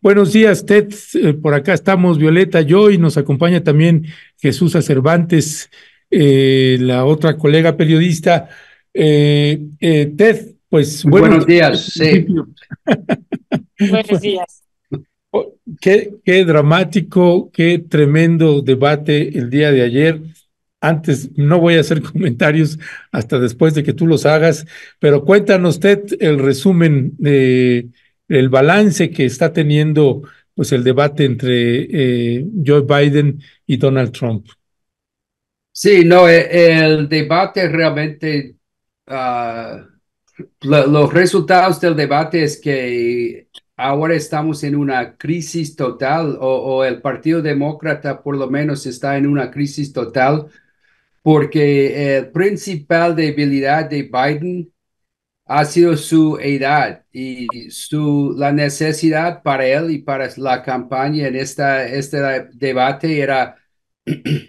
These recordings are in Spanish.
Buenos días, Ted. Eh, por acá estamos Violeta, yo y nos acompaña también Jesús Cervantes, eh, la otra colega periodista. Eh, Ted, pues buenos, días. Sí. buenos pues, días. Oh, qué, dramático, qué tremendo debate el día de ayer antes no voy a hacer comentarios hasta después de que tú los hagas, pero cuéntanos Ted, el resumen de el balance que está teniendo pues el debate entre eh, Joe Biden y Donald Trump. Sí, no, e, el, debate realmente, ah, los resultados del debate es que ahora estamos en una crisis total o, el Partido Demócrata por lo menos está en una crisis total porque la principal debilidad de Biden ha sido su edad y su, la necesidad para él y para la campaña en esta, este debate era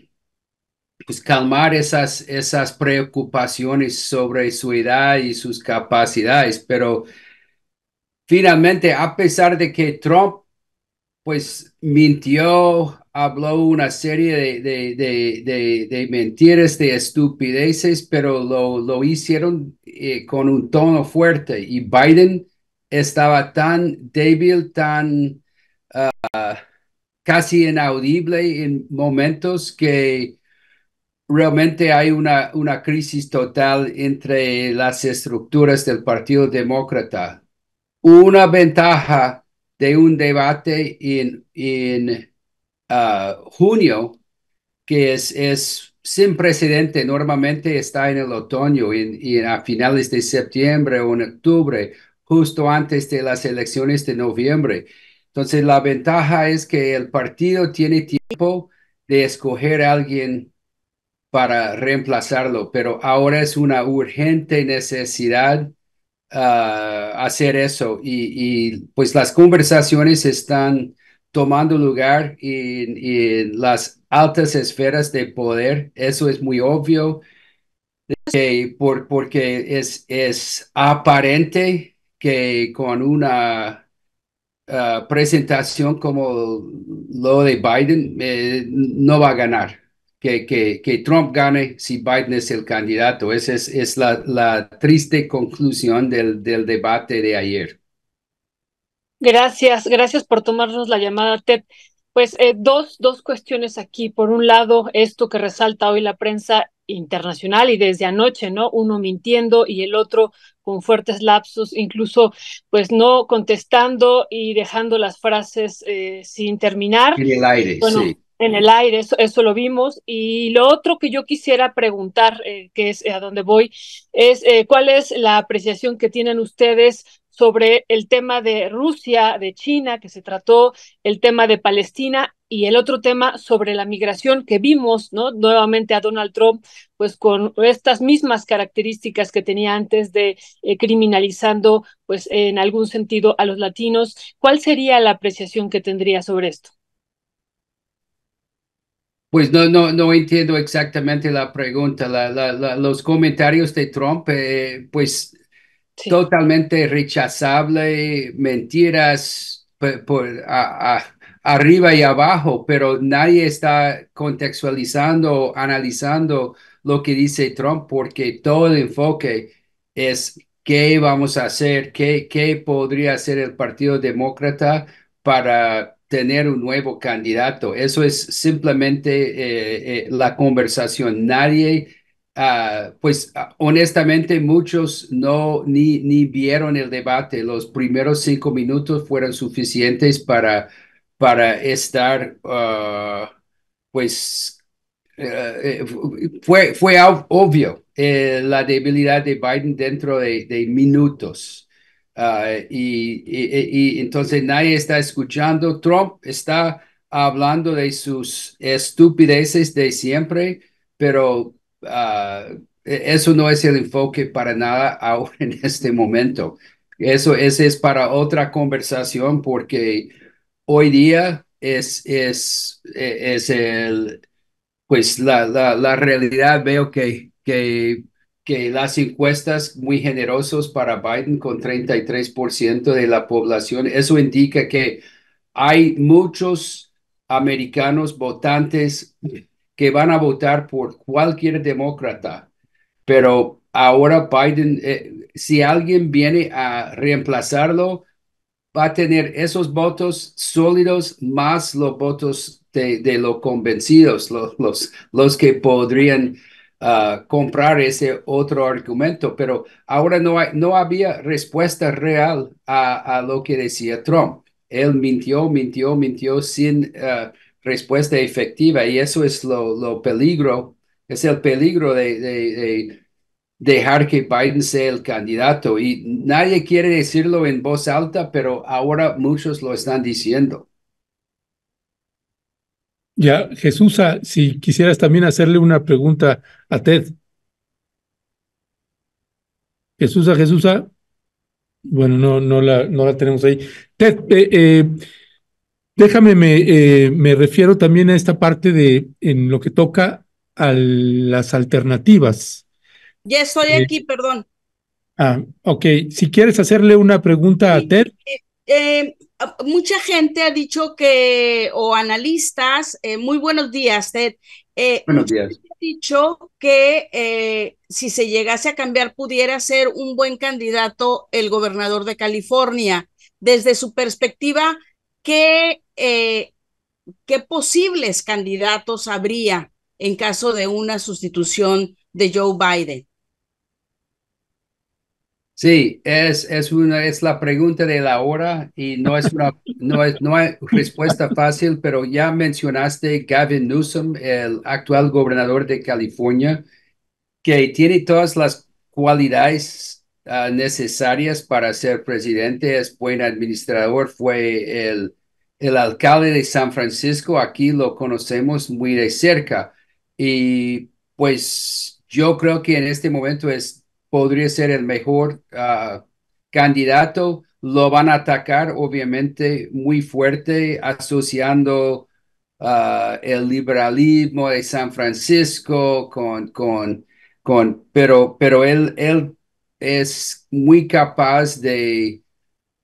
pues, calmar esas, esas preocupaciones sobre su edad y sus capacidades. Pero finalmente, a pesar de que Trump pues mintió, habló una serie de, de, mentiras, de estupideces, pero lo, hicieron eh, con un tono fuerte y Biden estaba tan débil, tan ah, casi inaudible en momentos que realmente hay una, una crisis total entre las estructuras del Partido Demócrata. Una ventaja de un debate en, en Uh, junio, que es, es sin precedente, normalmente está en el otoño y, a finales de septiembre o en octubre, justo antes de las elecciones de noviembre. Entonces, la ventaja es que el partido tiene tiempo de escoger a alguien para reemplazarlo, pero ahora es una urgente necesidad uh, hacer eso y, y, pues las conversaciones están tomando lugar en, las altas esferas de poder. Eso es muy obvio, eh, porque es, es aparente que con una ah, presentación como lo de Biden eh, no va a ganar. Que, Trump gane si Biden es el candidato. Esa es, la, triste conclusión del debate de ayer. Gracias, gracias por tomarnos la llamada, Ted. Pues eh, dos, dos cuestiones aquí. Por un lado, esto que resalta hoy la prensa internacional y desde anoche, ¿no? Uno mintiendo y el otro con fuertes lapsos, incluso pues no contestando y dejando las frases eh, sin terminar. En el aire, bueno, sí. En el aire, eso, lo vimos. Y lo otro que yo quisiera preguntar, eh, que es a dónde voy, es cuál es la apreciación que tienen ustedes sobre el tema de Rusia, de China, que se trató, el tema de Palestina y el otro tema sobre la migración que vimos, ¿no? Nuevamente a Donald Trump, pues con estas mismas características que tenía antes de eh, criminalizando, pues en algún sentido a los latinos. ¿Cuál sería la apreciación que tendría sobre esto? Pues no, no, no entiendo exactamente la pregunta. los comentarios de Trump, eh, pues totalmente rechazable, mentiras por, arriba y abajo, pero nadie está contextualizando, analizando lo que dice Trump, porque todo el enfoque es qué vamos a hacer, qué, qué podría hacer el Partido Demócrata para tener un nuevo candidato. Eso es simplemente eh, eh, la conversación. Nadie Ah, pues ah, honestamente muchos no ni, ni, vieron el debate. Los primeros cinco minutos fueron suficientes para, para estar, ah, pues, eh, eh, fue, fue obvio eh, la debilidad de Biden dentro de, minutos. E, y entonces nadie está escuchando. Trump está hablando de sus estupideces de siempre, pero Ah, e, eso no es el enfoque para nada ahora en este momento. Eso ese es para otra conversación porque hoy día es, es, e, es el, pues la, la, realidad. Veo que, que, que las encuestas muy generosas para Biden con 33% de la población, eso indica que hay muchos americanos votantes que van a votar por cualquier demócrata. Pero ahora Biden, eh, si alguien viene a reemplazarlo, va a tener esos votos sólidos más los votos de, los convencidos, los, los, los que podrían ah, comprar ese otro argumento. Pero ahora no, hay, no había respuesta real a, a, lo que decía Trump. Él mintió, mintió, mintió sin... Ah, respuesta efectiva y eso es lo, peligro, es el peligro de, de, dejar que Biden sea el candidato y nadie quiere decirlo en voz alta, pero ahora muchos lo están diciendo. Ya, Jesús, ah, si quisieras también hacerle una pregunta a Ted. Jesús, ah, Jesús, ah. bueno, no, no, la, no la tenemos ahí. Ted, eh, eh, Déjame, me, eh, me, refiero también a esta parte de en lo que toca a las alternativas. Ya estoy eh, aquí, perdón. Ah, ok. Si quieres hacerle una pregunta a Ted. Eh, mucha gente ha dicho que, o analistas, muy buenos días, Ted. buenos días. Ha dicho que si se llegase a cambiar pudiera ser un buen candidato el gobernador de California. Desde su perspectiva, ¿qué eh, qué posibles candidatos habría en caso de una sustitución de Joe Biden. Sí, es, es, una, es la pregunta de la hora y no es una no, no hay respuesta fácil, pero ya mencionaste Gavin Newsom, el actual gobernador de California, que tiene todas las cualidades ah, necesarias para ser presidente, es buen administrador, fue el el alcalde de San Francisco, aquí lo conocemos muy de cerca. Y pues yo creo que en este momento es, podría ser el mejor ah, candidato. Lo van a atacar, obviamente, muy fuerte, asociando ah, el liberalismo de San Francisco, con, con, con pero, pero él, él es muy capaz de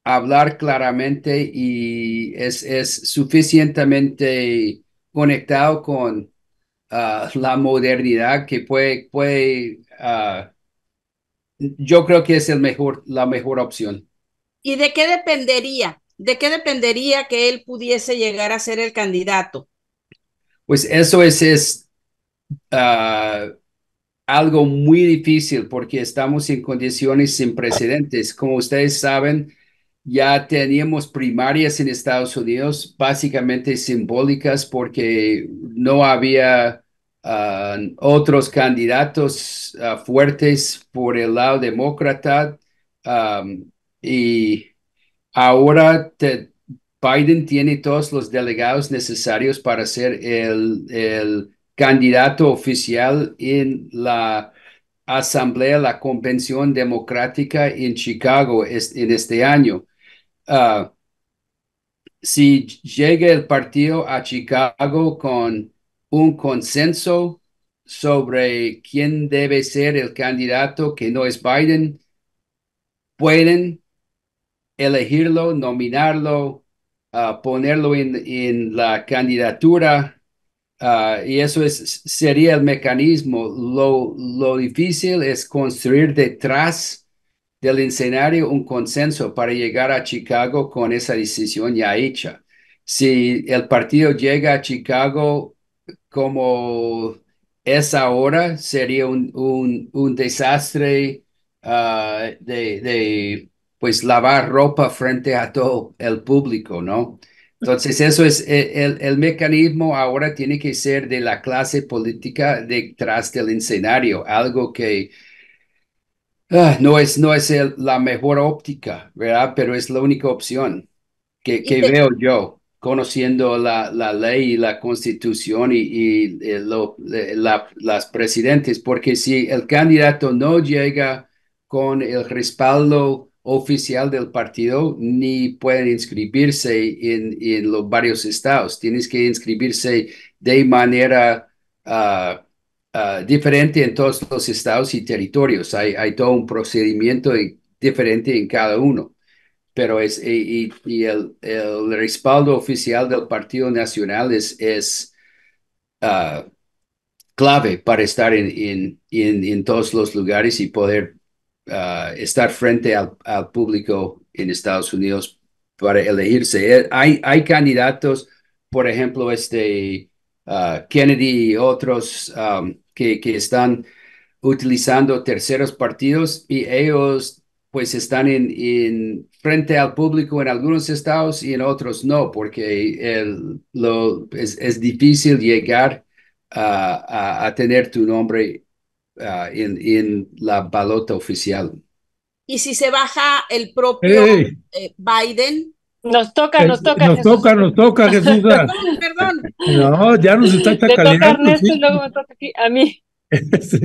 hablar claramente y es, suficientemente conectado con ah, la modernidad que puede, puede ah, yo creo que es el mejor, la mejor opción. ¿Y de qué dependería? ¿De qué dependería que él pudiese llegar a ser el candidato? Pues eso es, ah, algo muy difícil porque estamos en condiciones sin precedentes. Como ustedes saben, ya teníamos primarias en Estados Unidos básicamente simbólicas porque no había ah, otros candidatos ah, fuertes por el lado demócrata y ahora Biden tiene todos los delegados necesarios para ser el, candidato oficial en la asamblea, la convención democrática en Chicago en este año. Ah, si llega el partido a Chicago con un consenso sobre quién debe ser el candidato que no es Biden, pueden elegirlo, nominarlo, ah, ponerlo en, la candidatura. Ah, y eso es, sería el mecanismo. lo difícil es construir detrás del escenario un consenso para llegar a Chicago con esa decisión ya hecha. Si el partido llega a Chicago como es ahora, sería un, un, un desastre ah, de, de, pues, lavar ropa frente a todo el público, ¿no? Entonces, eso es e, el, mecanismo ahora tiene que ser de la clase política detrás del escenario, algo que Ah, no es, no es la mejor óptica, ¿verdad? Pero es la única opción que, veo yo, conociendo la, la, ley y la constitución y, y, eh, las presidentes, porque si el candidato no llega con el respaldo oficial del partido ni pueden inscribirse en, en, los varios estados. Tienes que inscribirse de manera ah, Ah, diferente en todos los estados y territorios. Hay, hay todo un procedimiento diferente en cada uno. Pero es, y, el, el, respaldo oficial del Partido Nacional es, es ah, clave para estar en, en, en, todos los lugares y poder ah, estar frente al, público en Estados Unidos para elegirse. Eh, hay, hay candidatos, por ejemplo, este, Kennedy y otros um, que, están utilizando terceros partidos y ellos pues están en, frente al público en algunos estados y en otros no, porque el, lo, es, difícil llegar a, tener tu nombre ah, en, en, la balota oficial. Y si se baja el propio eh, Biden, eh, nos toca, nos toca. Nos toca, nos toca, Jesús. Perdón. No, ya nos está chacaleando. toca Ernesto y luego me toca aquí, a mí.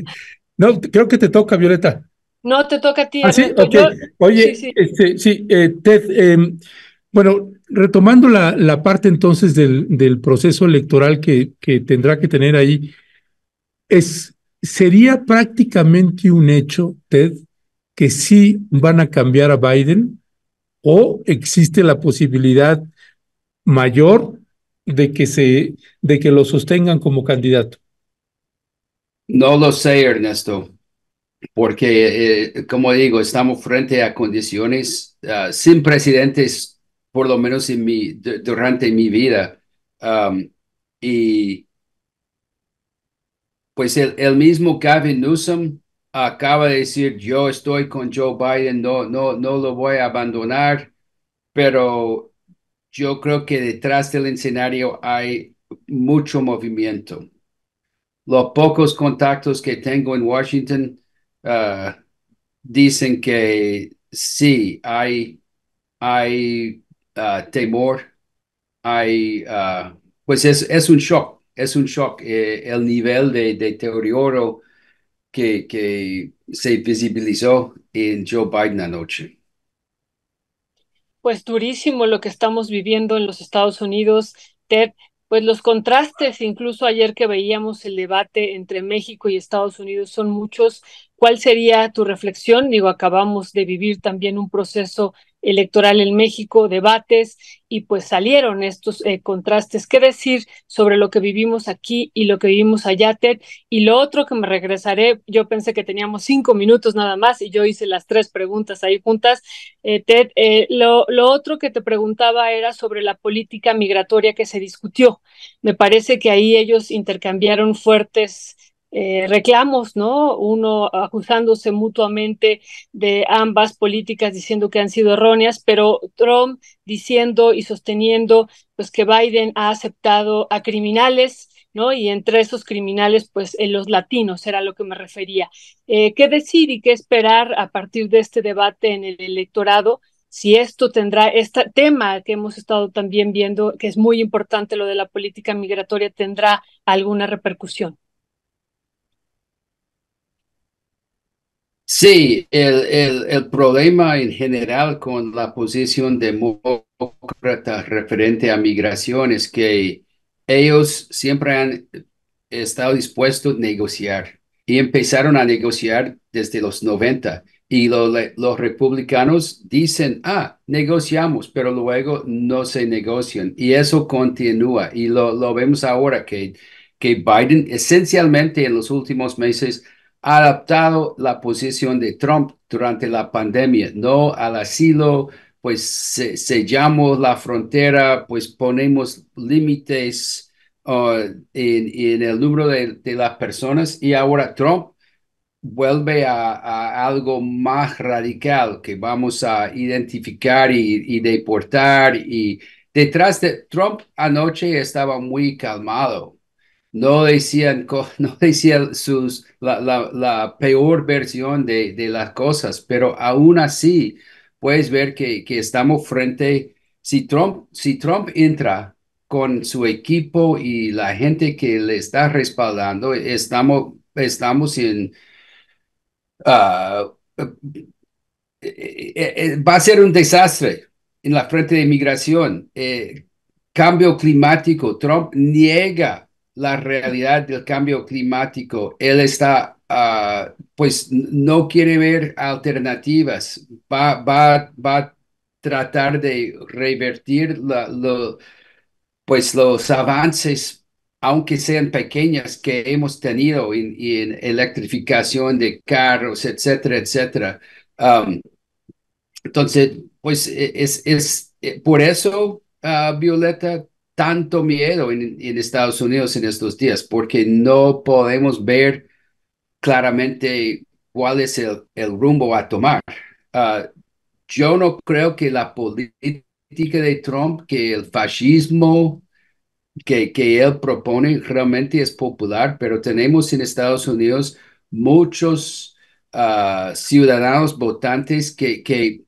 no, creo que te toca, Violeta. No, te toca a ti. ¿Ah, sí? Oye, sí, sí. Este, sí eh, Ted, em, bueno, retomando la, la parte entonces del, proceso electoral que, que tendrá que tener ahí, es, sería prácticamente un hecho, Ted, que sí van a cambiar a Biden o existe la posibilidad mayor de que se de que lo sostengan como candidato? No lo sé, Ernesto, porque eh, como digo, estamos frente a condiciones ah, sin precedentes, por lo menos en mi, durante mi vida. y pues el, el mismo Gavin Newsom acaba de decir, yo estoy con Joe Biden, no, no, no lo voy a abandonar, pero yo creo que detrás del escenario hay mucho movimiento. Los pocos contactos que tengo en Washington ah, dicen que sí, hay, hay ah, temor, hay, ah, pues es, un shock, es un shock eh, el nivel de, de que, se visibilizó en Joe Biden anoche? Pues durísimo lo que estamos viviendo en los Estados Unidos, Ted. Pues los contrastes, incluso ayer que veíamos el debate entre México y Estados Unidos, son muchos. ¿Cuál sería tu reflexión? Digo, acabamos de vivir también un proceso electoral en México, debates, y pues salieron estos eh, contrastes. ¿Qué decir sobre lo que vivimos aquí y lo que vivimos allá, Ted? Y lo otro que me regresaré, yo pensé que teníamos cinco minutos nada más y yo hice las tres preguntas ahí juntas. Eh, Ted, eh, lo otro que te preguntaba era sobre la política migratoria que se discutió. Me parece que ahí ellos intercambiaron fuertes eh, reclamos, ¿no? Uno acusándose mutuamente de ambas políticas diciendo que han sido erróneas, pero Trump diciendo y sosteniendo pues que Biden ha aceptado a criminales, ¿no? Y entre esos criminales, pues en eh, los latinos era lo que me refería. Eh, ¿Qué decir y qué esperar a partir de este debate en el electorado? si esto tendrá este tema que hemos estado también viendo, que es muy importante lo de la política migratoria, tendrá alguna repercusión. Sí, el, el, problema en general con la posición demócrata referente a migración es que ellos siempre han estado dispuestos a negociar y empezaron a negociar desde los 90. Y los republicanos dicen, ah, negociamos, pero luego no se negocian. Y eso continúa. Y lo, lo vemos ahora que, que Biden esencialmente en los últimos meses adaptado la posición de Trump durante la pandemia, no al asilo, pues sellamos la frontera, pues ponemos límites uh, en, el número de, las personas y ahora Trump vuelve a, algo más radical que vamos a identificar y deportar y detrás de Trump anoche estaba muy calmado no decían, no sus, la, peor versión de, de, las cosas, pero aún así puedes ver que, que, estamos frente, si Trump, si Trump entra con su equipo y la gente que le está respaldando, estamos, estamos en... Ah, eh, eh, eh, va a ser un desastre en la frente de migración, cambio climático, Trump niega la realidad del cambio climático. Él está, ah, pues no quiere ver alternativas, va, a tratar de revertir la, pues los avances, aunque sean pequeños, que hemos tenido en, electrificación de carros, etcétera, etcétera. entonces, pues e, es, es eh, por eso, ah, Violeta, tanto miedo en, Estados Unidos en estos días porque no podemos ver claramente cuál es el, rumbo a tomar. Ah, yo no creo que la política de Trump, que el fascismo que, que él propone realmente es popular, pero tenemos en Estados Unidos muchos ah, ciudadanos votantes que, que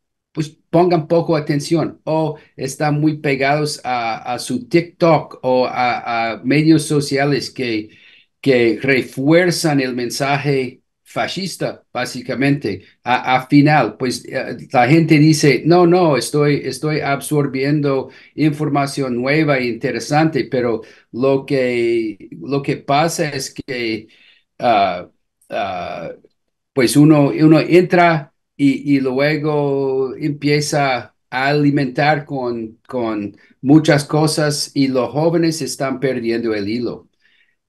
pongan poco atención o están muy pegados a, su TikTok o a, medios sociales que, refuerzan el mensaje fascista, básicamente, a, final, pues eh, la gente dice, no, no, estoy, estoy absorbiendo información nueva e interesante, pero lo que, lo que pasa es que, ah, ah, pues uno, uno entra y, luego empieza a alimentar con, con muchas cosas y los jóvenes están perdiendo el hilo.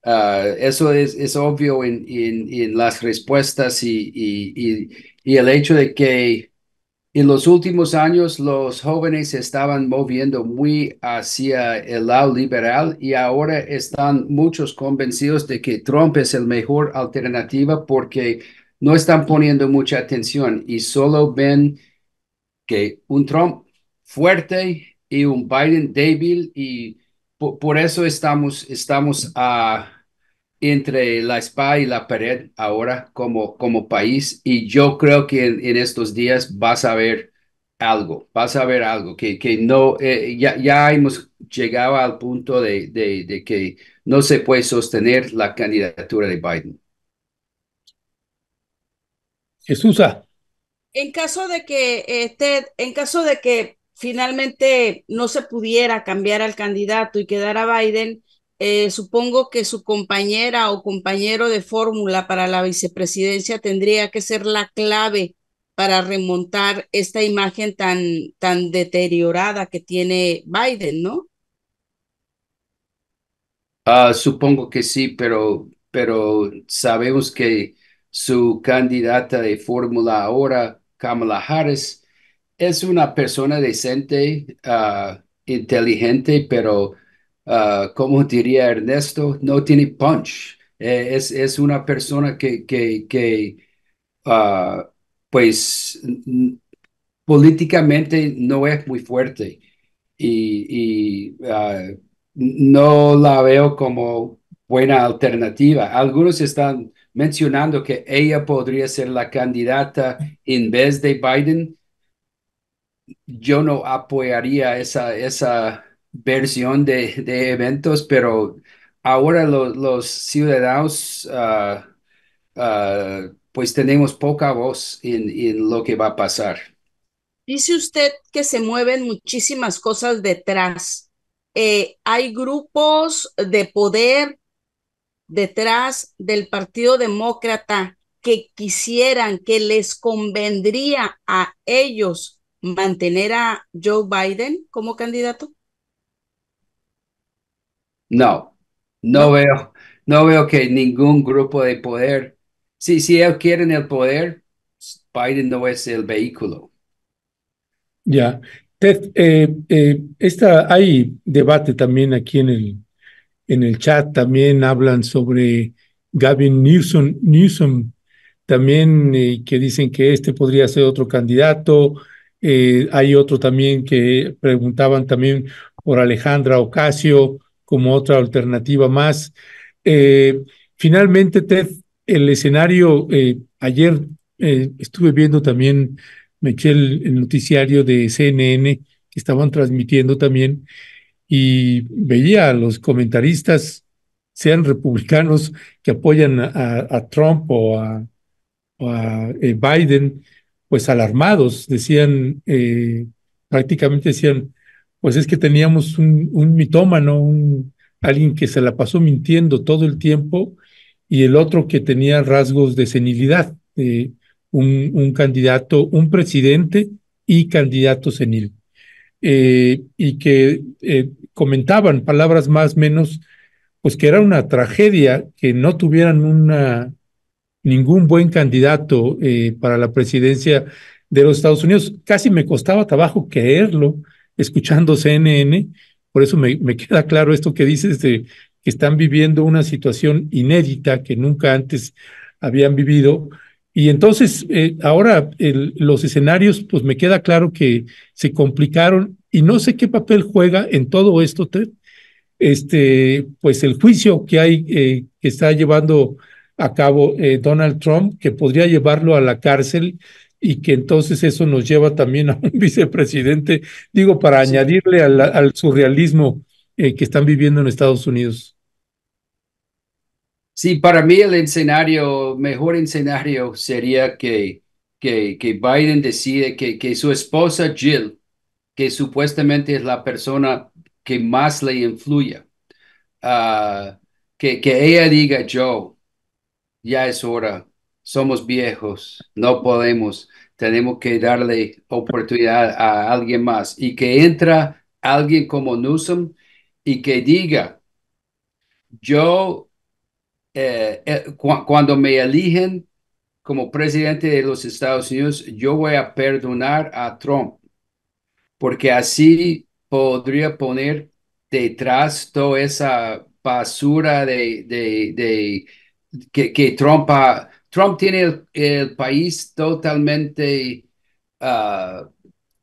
Ah, eso es, obvio en, en, las respuestas y, y, el hecho de que en los últimos años los jóvenes estaban moviendo muy hacia el lado liberal y ahora están muchos convencidos de que Trump es la mejor alternativa porque no están poniendo mucha atención y solo ven que un Trump fuerte y un Biden débil y por, eso estamos, estamos ah, entre la espada y la pared ahora como, como país y yo creo que en, estos días vas a ver algo, vas a ver algo, que, que no, eh, ya, hemos llegado al punto de, de que no se puede sostener la candidatura de Biden. Jesús. En caso de que eh, en caso de que finalmente no se pudiera cambiar al candidato y quedara Biden, eh, supongo que su compañera o compañero de fórmula para la vicepresidencia tendría que ser la clave para remontar esta imagen tan, tan deteriorada que tiene Biden, ¿no? Ah, supongo que sí, pero, pero sabemos que su candidata de fórmula ahora, Kamala Harris, es una persona decente, ah, inteligente, pero ah, como diría Ernesto, no tiene punch. Eh, es, es, una persona que, que, ah, pues, políticamente no es muy fuerte y, y no la veo como buena alternativa. Algunos están mencionando que ella podría ser la candidata en vez de Biden, yo no apoyaría esa, esa versión de, eventos, pero ahora los ciudadanos ah, ah, pues tenemos poca voz en, lo que va a pasar. Dice usted que se mueven muchísimas cosas detrás. Eh, hay grupos de poder detrás del Partido Demócrata que quisieran, que les convendría a ellos mantener a Joe Biden como candidato? No, no, veo, no veo que ningún grupo de poder, si, ellos quieren el poder, Biden no es el vehículo. Ya, Ted, eh, eh, hay debate también aquí en el en el chat también hablan sobre Gavin Newsom, Newsom también eh, que dicen que este podría ser otro candidato. Eh, hay otro también que preguntaban también por Alejandra Ocasio como otra alternativa más. Eh, finalmente, Ted, el escenario, ayer estuve viendo también, me el noticiario de CNN que estaban transmitiendo también, y veía a los comentaristas, sean republicanos que apoyan a, Trump o a, eh, Biden, pues alarmados, decían, eh, prácticamente decían, pues es que teníamos un, mitómano, un, alguien que se la pasó mintiendo todo el tiempo y el otro que tenía rasgos de senilidad, eh, un candidato, un presidente y candidato senil. Eh, y que eh, comentaban palabras más menos, pues que era una tragedia que no tuvieran una, ningún buen candidato eh, para la presidencia de los Estados Unidos. Casi me costaba trabajo creerlo escuchando CNN, por eso me, me queda claro esto que dices de que están viviendo una situación inédita que nunca antes habían vivido, y entonces, eh, ahora los escenarios, pues me queda claro que se complicaron y no sé qué papel juega en todo esto, este, pues el juicio que hay, eh, que está llevando a cabo eh, Donald Trump, que podría llevarlo a la cárcel y que entonces eso nos lleva también a un vicepresidente, digo, para añadirle al surrealismo que están viviendo en Estados Unidos. Sí, para mí el escenario, mejor escenario sería que, que, que Biden decide que, su esposa Jill, que supuestamente es la persona que más le influye, ah, que, que ella diga, yo ya es hora, somos viejos, no podemos, tenemos que darle oportunidad a alguien más y que entra alguien como Newsom y que diga, yo eh, eh, cuando me eligen como presidente de los Estados Unidos, yo voy a perdonar a Trump, porque así podría poner detrás toda esa basura de, de, que, Trump, Trump tiene el, país totalmente ah,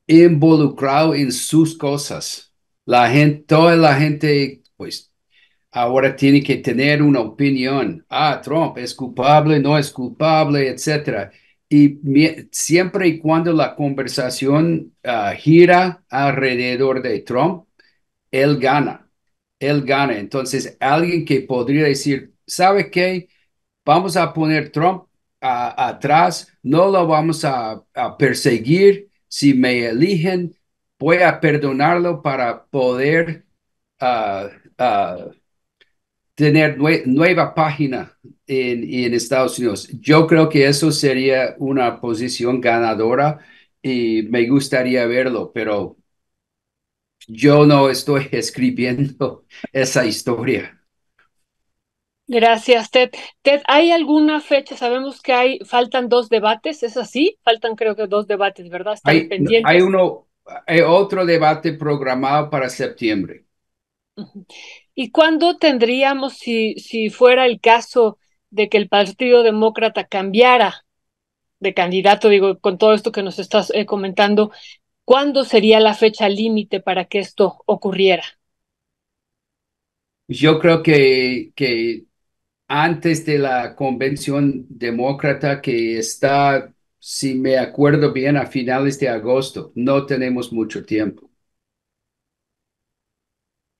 involucrado en sus cosas. La gente, toda la gente, pues ahora tiene que tener una opinión. Ah, Trump es culpable, no es culpable, etc. Y siempre y cuando la conversación ah, gira alrededor de Trump, él gana, él gana. Entonces, alguien que podría decir, ¿sabe qué? Vamos a poner Trump ah, atrás, no lo vamos a, perseguir. Si me eligen, voy a perdonarlo para poder ah, tener nueva página en, en, Estados Unidos. Yo creo que eso sería una posición ganadora y me gustaría verlo, pero yo no estoy escribiendo esa historia. Gracias, Ted. Ted, ¿hay alguna fecha? Sabemos que hay, faltan dos debates, ¿es así? Faltan creo que dos debates, ¿verdad? Están hay, Hay uno, hay otro debate programado para septiembre. ¿Y cuándo tendríamos, si, si fuera el caso de que el Partido Demócrata cambiara de candidato, digo, con todo esto que nos estás eh, comentando, ¿cuándo sería la fecha límite para que esto ocurriera? Yo creo que, que antes de la convención demócrata que está, si me acuerdo bien, a finales de agosto, no tenemos mucho tiempo.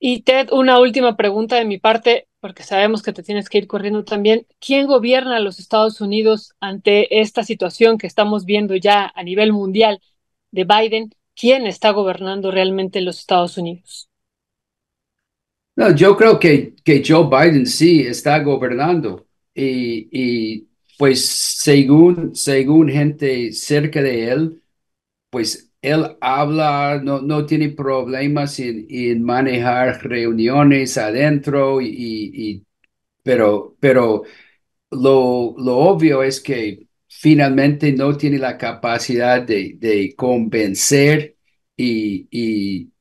Y Ted, una última pregunta de mi parte, porque sabemos que te tienes que ir corriendo también. ¿Quién gobierna los Estados Unidos ante esta situación que estamos viendo ya a nivel mundial de Biden? ¿Quién está gobernando realmente los Estados Unidos? yo creo que, que Joe Biden sí está gobernando y, pues según, según gente cerca de él, pues él habla, no, no tiene problemas en, manejar reuniones adentro, y, y pero, pero lo, lo, obvio es que finalmente no tiene la capacidad de, convencer y, y,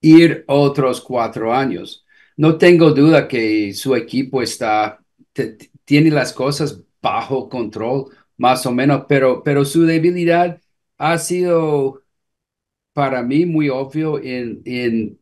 ir otros cuatro años. No tengo duda que su equipo está, tiene las cosas bajo control, más o menos, pero, pero su debilidad ha sido para mí muy obvio en, en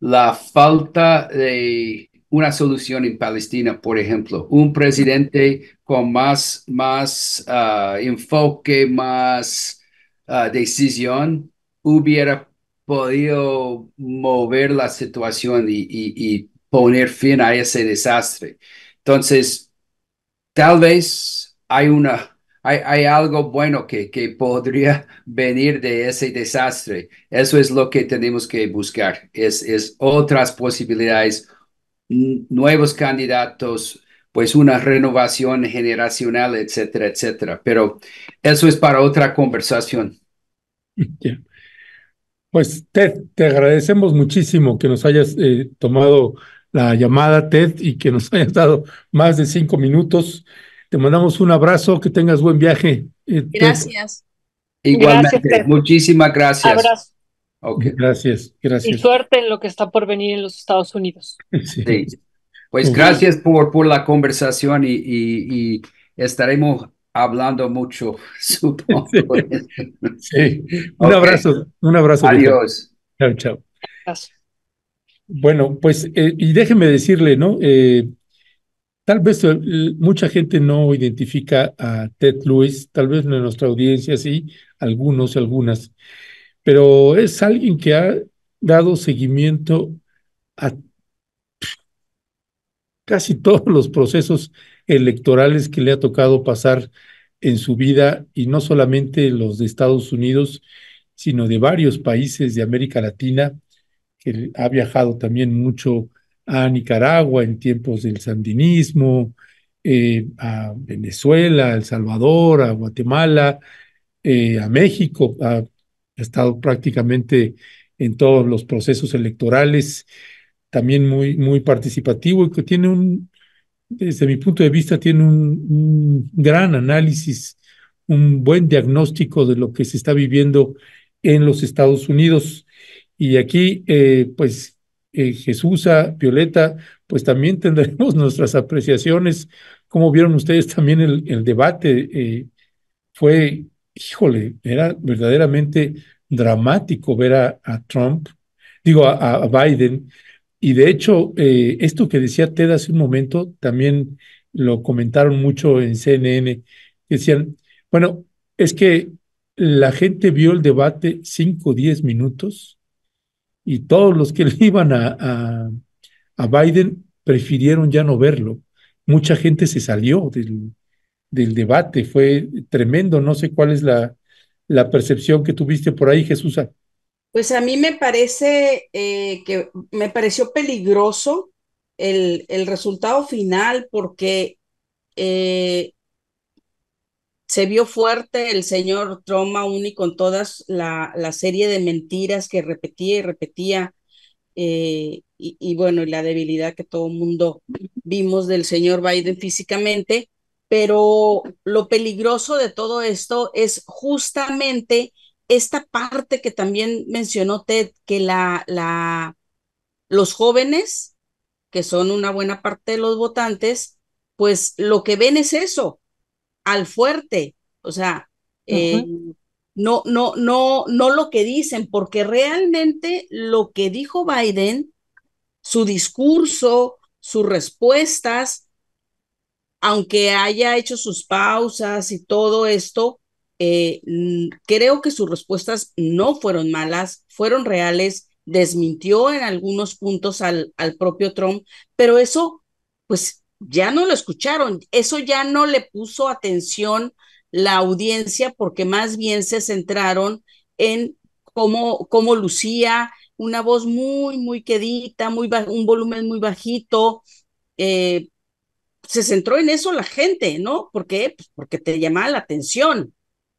la falta de una solución en Palestina, por ejemplo, un presidente con más, más ah, enfoque, más ah, decisión, hubiera podido mover la situación y, y, y, poner fin a ese desastre. Entonces, tal vez hay una hay, algo bueno que, que, podría venir de ese desastre. Eso es lo que tenemos que buscar, es, es otras posibilidades, nuevos candidatos, pues una renovación generacional, etcétera, etcétera. Pero eso es para otra conversación. Pues Ted, te agradecemos muchísimo que nos hayas eh, tomado la llamada, Ted, y que nos hayas dado más de cinco minutos. Te mandamos un abrazo, que tengas buen viaje. Eh, gracias. Igualmente, muchísimas gracias. Abrazo. Gracias, gracias. Y suerte en lo que está por venir en los Estados Unidos. Pues gracias por, por la conversación y, estaremos hablando mucho, supongo. Sí. Un abrazo, un abrazo. Adiós. Chao, chao. Gracias. Bueno, pues, eh, y déjeme decirle, ¿no? Eh, Tal vez eh, mucha gente no identifica a Ted Lewis, tal vez en nuestra audiencia sí, algunos, algunas, pero es alguien que ha dado seguimiento a casi todos los procesos electorales que le ha tocado pasar en su vida, y no solamente los de Estados Unidos, sino de varios países de América Latina, que ha viajado también mucho a Nicaragua en tiempos del sandinismo, eh, a Venezuela, a El Salvador, a Guatemala, eh, a México, ha estado prácticamente en todos los procesos electorales, también muy, muy participativo y que tiene un, desde mi punto de vista, tiene un, gran análisis, un buen diagnóstico de lo que se está viviendo en los Estados Unidos. Y aquí, eh, pues, eh, jesús Jesusa, Violeta, pues también tendremos nuestras apreciaciones. Como vieron ustedes también el, debate? Eh, fue, híjole, era verdaderamente dramático ver a, Trump, digo, a, Biden. Y de hecho, eh, esto que decía Ted hace un momento, también lo comentaron mucho en CNN, decían, bueno, es que la gente vio el debate cinco o diez minutos y todos los que le iban a, a, Biden prefirieron ya no verlo. Mucha gente se salió del, debate, fue tremendo. No sé cuál es la, la percepción que tuviste por ahí, Jesús. Pues a mí me parece eh, que me pareció peligroso el, resultado final porque eh, se vio fuerte el señor Trump aún y con toda la, la serie de mentiras que repetía y repetía, eh, y, bueno, y la debilidad que todo el mundo vimos del señor Biden físicamente, pero lo peligroso de todo esto es justamente esta parte que también mencionó Ted, que la, la, los jóvenes, que son una buena parte de los votantes, pues lo que ven es eso, al fuerte, o sea, eh, no, no, no, no lo que dicen, porque realmente lo que dijo Biden, su discurso, sus respuestas, aunque haya hecho sus pausas y todo esto, eh, mm, creo que sus respuestas no fueron malas, fueron reales, desmintió en algunos puntos al, al propio Trump, pero eso, pues ya no lo escucharon. Eso ya no le puso atención la audiencia porque más bien se centraron en cómo, cómo lucía una voz muy, muy quedita, muy un volumen muy bajito. Eh, se centró en eso la gente, ¿no? porque pues porque te llamaba la atención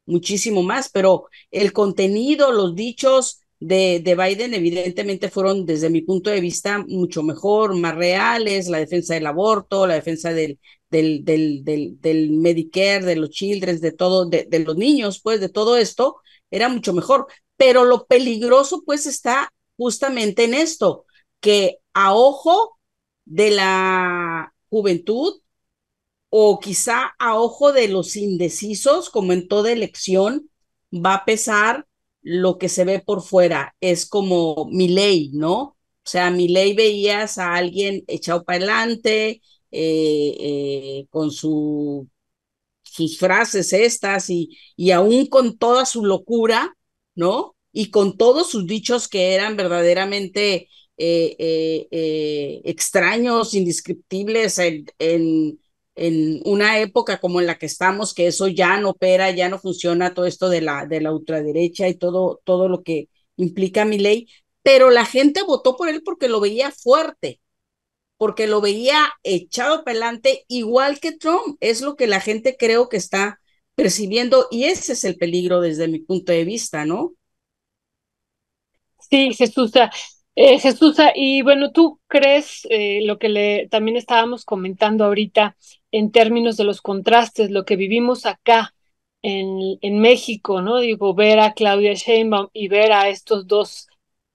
muchísimo más, pero el contenido, los dichos, de, Biden evidentemente fueron, desde mi punto de vista, mucho mejor, más reales, la defensa del aborto, la defensa del, del, del, del, Medicare, de los children, de todo, de, de los niños, pues de todo esto, era mucho mejor. Pero lo peligroso pues está justamente en esto, que a ojo de la juventud o quizá a ojo de los indecisos, como en toda elección, va a pesar lo que se ve por fuera, es como mi ley, ¿no? O sea, mi ley veías a alguien echado para adelante, eh, eh, con sus frases estas y, y aún con toda su locura, ¿no? Y con todos sus dichos que eran verdaderamente eh, extraños, indescriptibles en en una época como en la que estamos, que eso ya no opera, ya no funciona todo esto de la, de la ultraderecha y todo, todo lo que implica mi ley, pero la gente votó por él porque lo veía fuerte, porque lo veía echado para adelante, igual que Trump. Es lo que la gente creo que está percibiendo y ese es el peligro desde mi punto de vista, ¿no? Sí, Jesús. Eh, Jesús, y bueno, tú crees eh, lo que le, también estábamos comentando ahorita, en términos de los contrastes, lo que vivimos acá en, en, México, ¿no? Digo, ver a Claudia Sheinbaum y ver a estos dos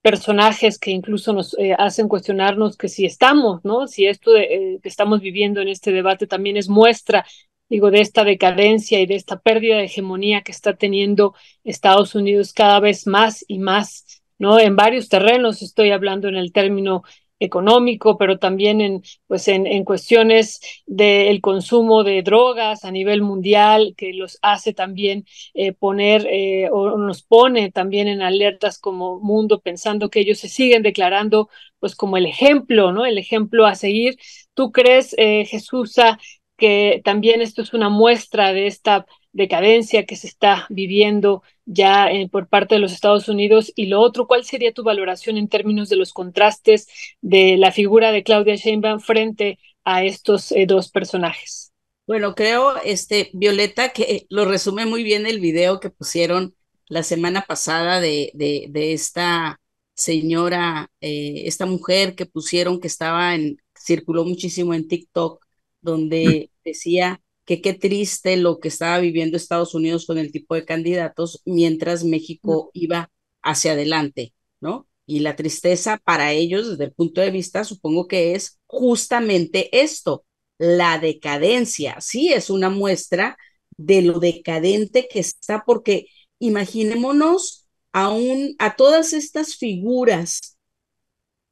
personajes que incluso nos eh, hacen cuestionarnos que si estamos, ¿no? Si esto eh, que estamos viviendo en este debate también es muestra, digo, de esta decadencia y de esta pérdida de hegemonía que está teniendo Estados Unidos cada vez más y más, ¿no? En varios terrenos, estoy hablando en el término económico, pero también en, pues en, en cuestiones del consumo de drogas a nivel mundial, que los hace también eh, poner eh, o nos pone también en alertas como mundo, pensando que ellos se siguen declarando pues como el ejemplo, ¿no? El ejemplo a seguir. ¿Tú crees, eh, Jesús, ah, que también esto es una muestra de esta decadencia que se está viviendo ya eh, por parte de los Estados Unidos? Y lo otro, ¿cuál sería tu valoración en términos de los contrastes de la figura de Claudia Sheinbaum frente a estos eh, dos personajes? Bueno, creo, este, Violeta, que eh, lo resume muy bien el video que pusieron la semana pasada de, de, esta señora, esta mujer que pusieron que estaba en, circuló muchísimo en TikTok, donde mm. decía que qué triste lo que estaba viviendo Estados Unidos con el tipo de candidatos mientras mm. México iba hacia adelante, ¿no? Y la tristeza para ellos desde el punto de vista, supongo que es justamente esto, la decadencia. Sí, es una muestra de lo decadente que está, porque imaginémonos a, a todas estas figuras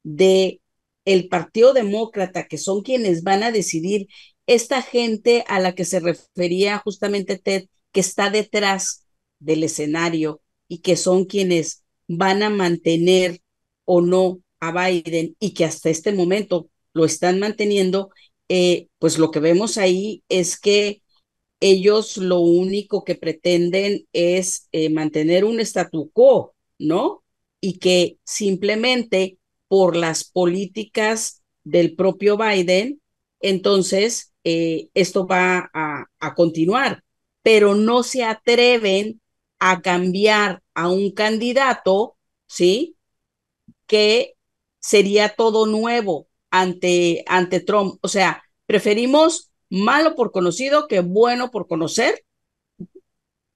de el Partido Demócrata, que son quienes van a decidir esta gente a la que se refería justamente Ted, que está detrás del escenario y que son quienes van a mantener o no a Biden y que hasta este momento lo están manteniendo, eh, pues lo que vemos ahí es que ellos lo único que pretenden es eh, mantener un statu quo, ¿no? Y que simplemente por las políticas del propio Biden, entonces eh, esto va a, continuar, pero no se atreven a cambiar a un candidato, ¿sí? Que sería todo nuevo ante, ante Trump. O sea, preferimos malo por conocido que bueno por conocer.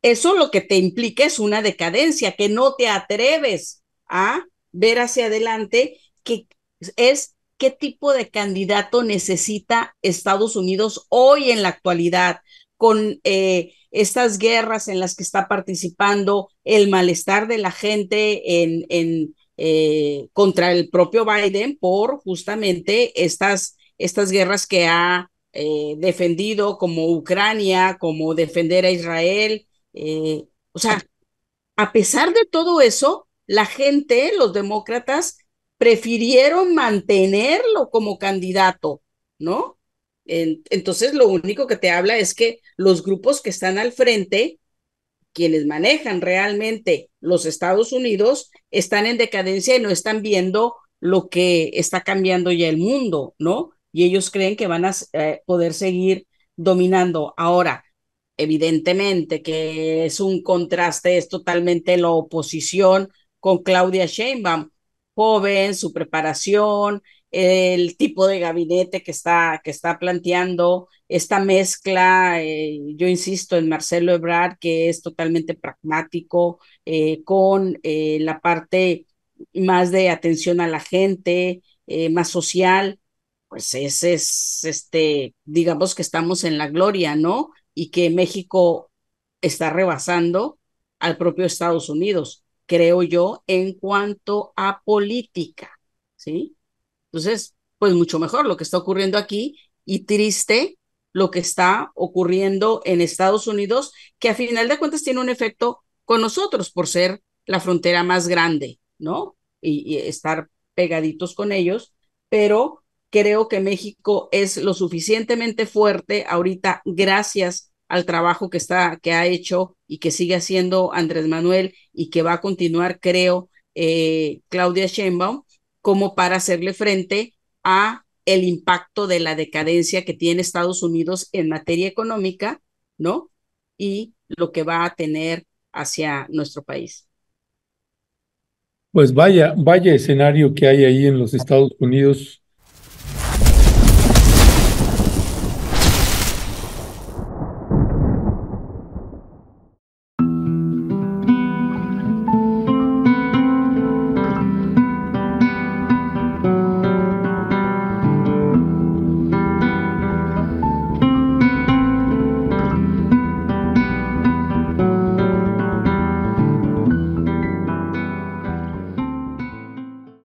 Eso lo que te implica es una decadencia, que no te atreves a ver hacia adelante, que es qué tipo de candidato necesita Estados Unidos hoy en la actualidad con eh, estas guerras en las que está participando, el malestar de la gente en, en eh, contra el propio Biden por justamente estas, estas guerras que ha eh, defendido como Ucrania, como defender a Israel. o sea, a pesar de todo eso, la gente, los demócratas, prefirieron mantenerlo como candidato, ¿no? entonces, lo único que te habla es que los grupos que están al frente, quienes manejan realmente los Estados Unidos, están en decadencia y no están viendo lo que está cambiando ya el mundo, ¿no? Y ellos creen que van a eh, poder seguir dominando. Ahora, evidentemente que es un contraste, es totalmente la oposición con Claudia Sheinbaum, joven, su preparación, el tipo de gabinete que está, que está planteando, esta mezcla, eh, yo insisto en Marcelo Ebrard, que es totalmente pragmático, eh, con eh, la parte más de atención a la gente, más social, pues ese es, este, digamos que estamos en la gloria, ¿no? Y que México está rebasando al propio Estados Unidos creo yo, en cuanto a política, ¿sí? Entonces, pues mucho mejor lo que está ocurriendo aquí y triste lo que está ocurriendo en Estados Unidos, que a final de cuentas tiene un efecto con nosotros por ser la frontera más grande, ¿no? Y, estar pegaditos con ellos, pero creo que México es lo suficientemente fuerte ahorita gracias al trabajo que está, que ha hecho y que sigue haciendo Andrés Manuel y que va a continuar, creo, eh, Claudia Sheinbaum, como para hacerle frente a el impacto de la decadencia que tiene Estados Unidos en materia económica, ¿no? Y lo que va a tener hacia nuestro país. Pues vaya, vaya escenario que hay ahí en los Estados Unidos